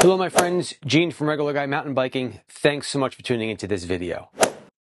Hello, my friends. Gene from Regular Guy Mountain Biking. Thanks so much for tuning into this video.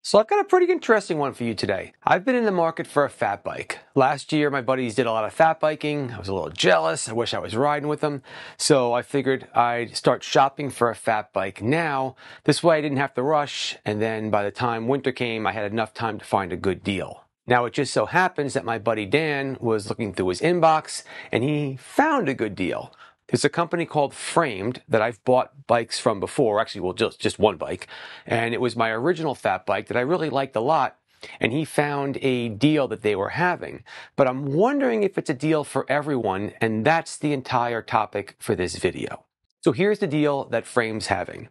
So I've got a pretty interesting one for you today. I've been in the market for a fat bike. Last year, my buddies did a lot of fat biking. I was a little jealous. I wish I was riding with them. So I figured I'd start shopping for a fat bike now. This way I didn't have to rush. And then by the time winter came, I had enough time to find a good deal. Now, it just so happens that my buddy Dan was looking through his inbox and he found a good deal. It's a company called Framed that I've bought bikes from before. Actually, well, just, just one bike. And it was my original fat bike that I really liked a lot. And he found a deal that they were having. But I'm wondering if it's a deal for everyone. And that's the entire topic for this video. So here's the deal that Frame's having.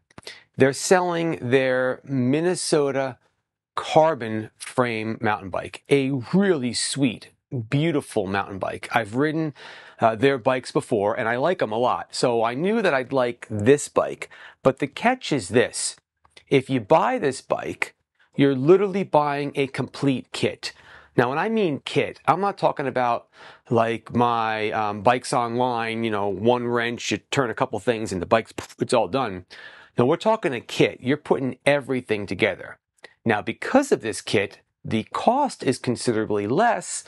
They're selling their Minnesota carbon frame mountain bike, a really sweet beautiful mountain bike. I've ridden uh, their bikes before and I like them a lot. So I knew that I'd like this bike. But the catch is this. If you buy this bike, you're literally buying a complete kit. Now, when I mean kit, I'm not talking about like my um, bikes online, you know, one wrench, you turn a couple things and the bike's, it's all done. No, we're talking a kit. You're putting everything together. Now, because of this kit, the cost is considerably less,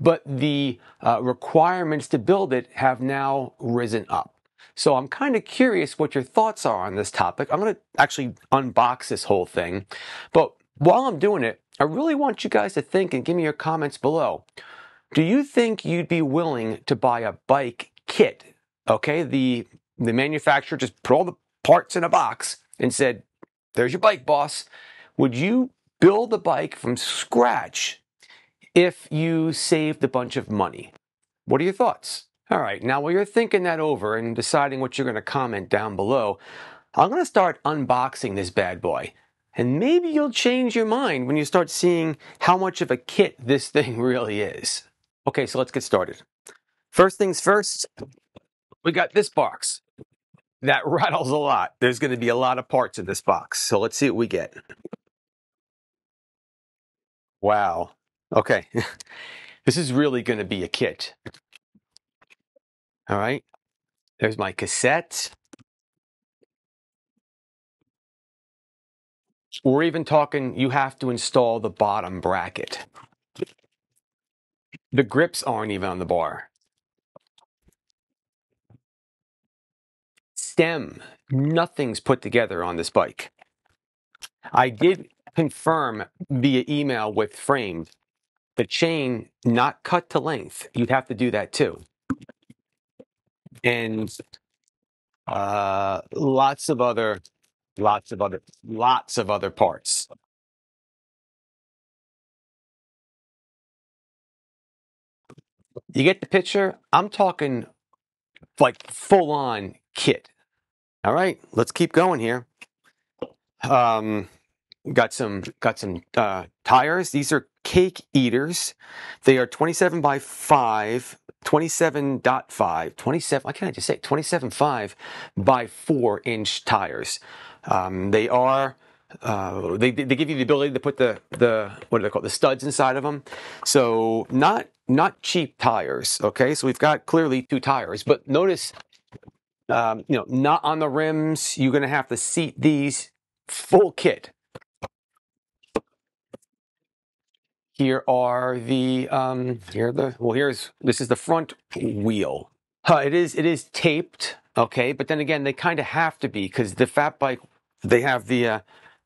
but the uh, requirements to build it have now risen up. So I'm kind of curious what your thoughts are on this topic. I'm going to actually unbox this whole thing. But while I'm doing it, I really want you guys to think and give me your comments below. Do you think you'd be willing to buy a bike kit? Okay, the the manufacturer just put all the parts in a box and said, "There's your bike, boss." Would you build the bike from scratch if you saved a bunch of money. What are your thoughts? All right, now while you're thinking that over and deciding what you're going to comment down below, I'm going to start unboxing this bad boy. And maybe you'll change your mind when you start seeing how much of a kit this thing really is. Okay, so let's get started. First things first, we got this box. That rattles a lot. There's going to be a lot of parts in this box. So let's see what we get. Wow. Okay. this is really going to be a kit. All right. There's my cassette. We're even talking, you have to install the bottom bracket. The grips aren't even on the bar. Stem, nothing's put together on this bike. I did confirm via email with framed. The chain not cut to length. You'd have to do that too. And uh, lots of other, lots of other, lots of other parts. You get the picture? I'm talking like full on kit. All right, let's keep going here. Um, got some got some uh, tires. These are cake eaters. They are 27 by 5, 27.5, 27, why can't I just say 27.5 by 4 inch tires. Um, they are uh, they, they give you the ability to put the, the what do they call the studs inside of them. So not not cheap tires. Okay, so we've got clearly two tires, but notice um, you know not on the rims. You're going to have to seat these full kit. Here are the um, here are the well here's this is the front wheel. Uh, it is it is taped, okay, but then again they kind of have to be because the fat bike they have the uh,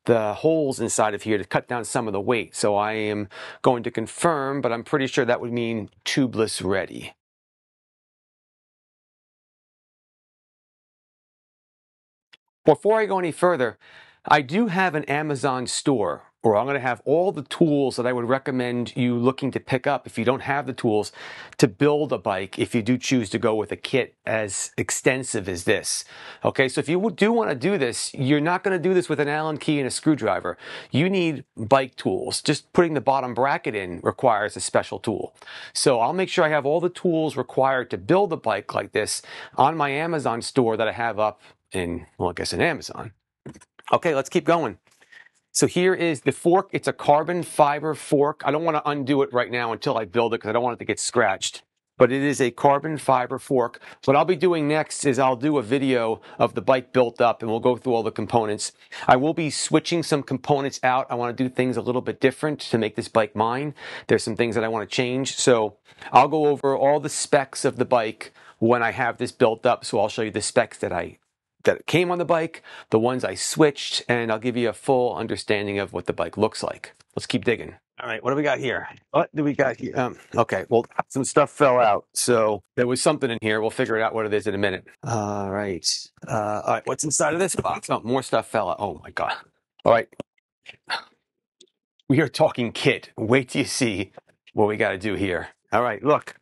the holes inside of here to cut down some of the weight. So I am going to confirm, but I'm pretty sure that would mean tubeless ready. Before I go any further, I do have an Amazon store or I'm going to have all the tools that I would recommend you looking to pick up if you don't have the tools to build a bike if you do choose to go with a kit as extensive as this. Okay, so if you do want to do this, you're not going to do this with an Allen key and a screwdriver. You need bike tools. Just putting the bottom bracket in requires a special tool. So I'll make sure I have all the tools required to build a bike like this on my Amazon store that I have up in, well, I guess in Amazon. Okay, let's keep going. So here is the fork. It's a carbon fiber fork. I don't want to undo it right now until I build it because I don't want it to get scratched. But it is a carbon fiber fork. What I'll be doing next is I'll do a video of the bike built up and we'll go through all the components. I will be switching some components out. I want to do things a little bit different to make this bike mine. There's some things that I want to change. So I'll go over all the specs of the bike when I have this built up. So I'll show you the specs that I that came on the bike, the ones I switched, and I'll give you a full understanding of what the bike looks like. Let's keep digging. All right, what do we got here? What do we got here? Um, okay, well, some stuff fell out. So there was something in here. We'll figure it out what it is in a minute. All right. Uh, all right, what's inside of this box? Oh, more stuff fell out. Oh, my God. All right. We are talking kit. Wait till you see what we got to do here. All right, look.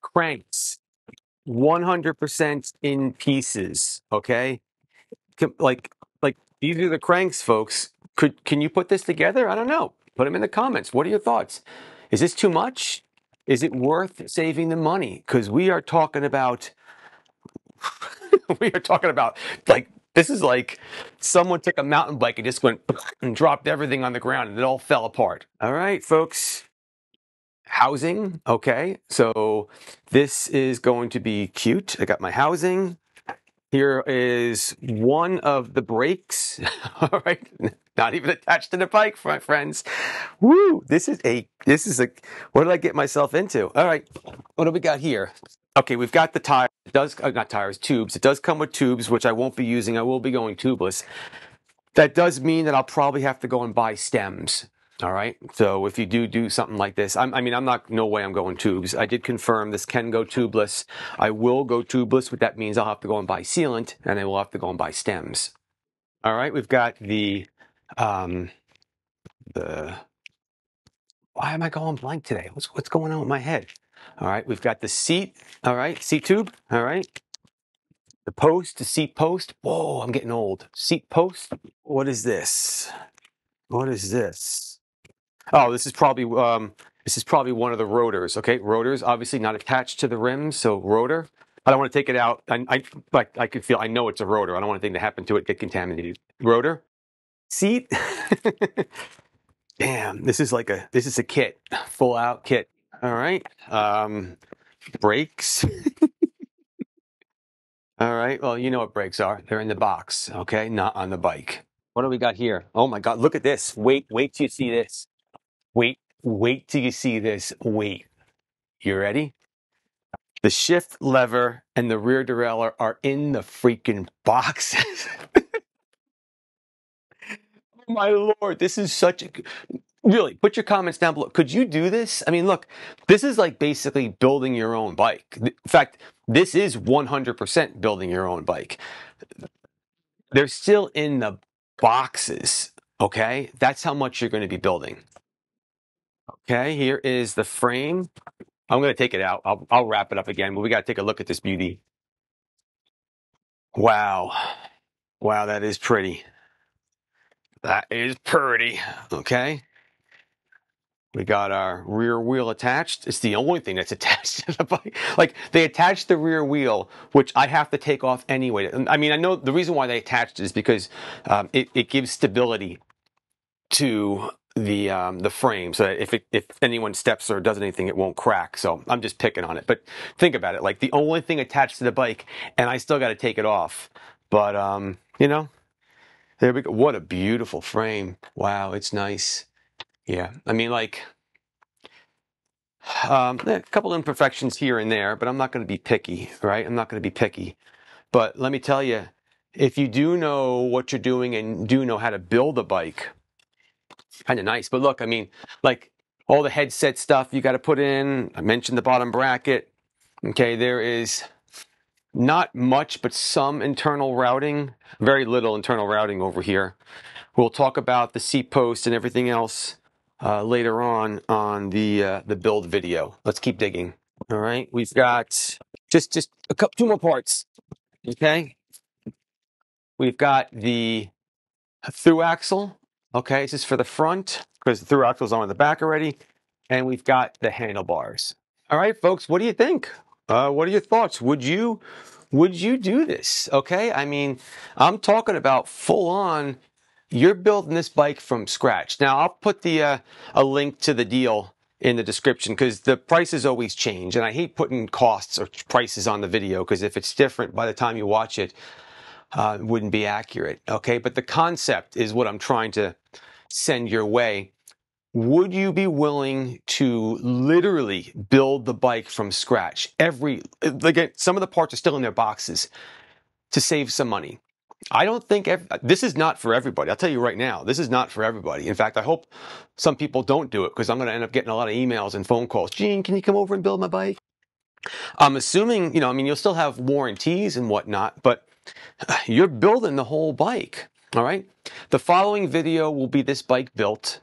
Cranks, 100% in pieces. Okay. Like, like these are the cranks, folks. Could, can you put this together? I don't know. Put them in the comments. What are your thoughts? Is this too much? Is it worth saving the money? Because we are talking about, we are talking about like, this is like someone took a mountain bike and just went and dropped everything on the ground and it all fell apart. All right, folks housing. Okay, so this is going to be cute. I got my housing. Here is one of the brakes. All right, not even attached to the bike, my friends. Woo! This is a this is a what did I get myself into? All right, what do we got here? Okay, we've got the tire. It does uh, not tires, tubes. It does come with tubes, which I won't be using. I will be going tubeless. That does mean that I'll probably have to go and buy stems. All right. So if you do do something like this, I'm, i mean, I'm not, no way I'm going tubes. I did confirm this can go tubeless. I will go tubeless. What that means, I'll have to go and buy sealant and I will have to go and buy stems. All right. We've got the, um, the, why am I going blank today? What's, what's going on with my head? All right. We've got the seat. All right. Seat tube. All right. The post, the seat post. Whoa, I'm getting old. Seat post. What is this? What is this? Oh, this is probably um, this is probably one of the rotors. Okay, rotors obviously not attached to the rim, so rotor. I don't want to take it out. I, I but I can feel. I know it's a rotor. I don't want anything to happen to it. Get contaminated. Rotor seat. Damn, this is like a this is a kit, full out kit. All right. Um, brakes. All right. Well, you know what brakes are. They're in the box. Okay, not on the bike. What do we got here? Oh my God! Look at this. Wait, wait till you see this. Wait, wait till you see this. Wait. You ready? The shift lever and the rear derailleur are in the freaking boxes. oh my lord, this is such a really put your comments down below. Could you do this? I mean, look, this is like basically building your own bike. In fact, this is 100% building your own bike. They're still in the boxes, okay? That's how much you're going to be building. Okay, here is the frame. I'm going to take it out. I'll, I'll wrap it up again, but we got to take a look at this beauty. Wow. Wow, that is pretty. That is pretty. Okay. We got our rear wheel attached. It's the only thing that's attached to the bike. Like they attached the rear wheel, which I have to take off anyway. I mean, I know the reason why they attached it is because um, it, it gives stability to the um, the frame so that if it, if anyone steps or does anything, it won't crack. So I'm just picking on it. But think about it, like the only thing attached to the bike, and I still got to take it off. But um, you know, there we go. What a beautiful frame! Wow, it's nice. Yeah, I mean, like um, a couple imperfections here and there, but I'm not going to be picky, right? I'm not going to be picky. But let me tell you, if you do know what you're doing and do know how to build a bike, kind of nice. But look, I mean, like all the headset stuff you got to put in. I mentioned the bottom bracket. Okay, there is not much, but some internal routing, very little internal routing over here. We'll talk about the seat post and everything else uh, later on on the uh, the build video. Let's keep digging. All right, we've got just just a couple two more parts. Okay, we've got the through axle Okay, this is for the front because the through axle is on the back already. And we've got the handlebars. All right, folks, what do you think? Uh, what are your thoughts? Would you would you do this? Okay, I mean, I'm talking about full on. You're building this bike from scratch. Now, I'll put the uh, a link to the deal in the description because the prices always change, and I hate putting costs or prices on the video because if it's different by the time you watch it, uh, wouldn't be accurate. Okay, but the concept is what I'm trying to send your way. Would you be willing to literally build the bike from scratch? Every like uh, some of the parts are still in their boxes to save some money. I don't think ev- this is not for everybody. I'll tell you right now, this is not for everybody. In fact, I hope some people don't do it because I'm going to end up getting a lot of emails and phone calls. Gene, can you come over and build my bike? I'm assuming, you know, I mean, you'll still have warranties and whatnot, but you're building the whole bike. All right. The following video will be this bike built.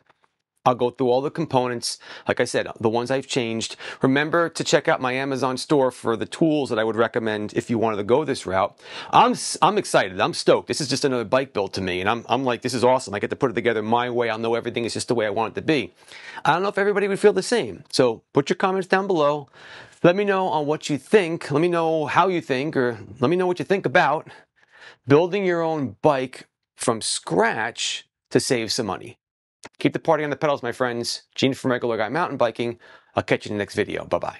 I'll go through all the components. Like I said, the ones I've changed. Remember to check out my Amazon store for the tools that I would recommend if you wanted to go this route. I'm, I'm excited. I'm stoked. This is just another bike build to me. And I'm, I'm like, this is awesome. I get to put it together my way. I'll know everything. is just the way I want it to be. I don't know if everybody would feel the same. So put your comments down below. Let me know on what you think. Let me know how you think, or let me know what you think about building your own bike from scratch to save some money. Keep the party on the pedals, my friends. Gene from Regular Guy Mountain Biking. I'll catch you in the next video. Bye bye.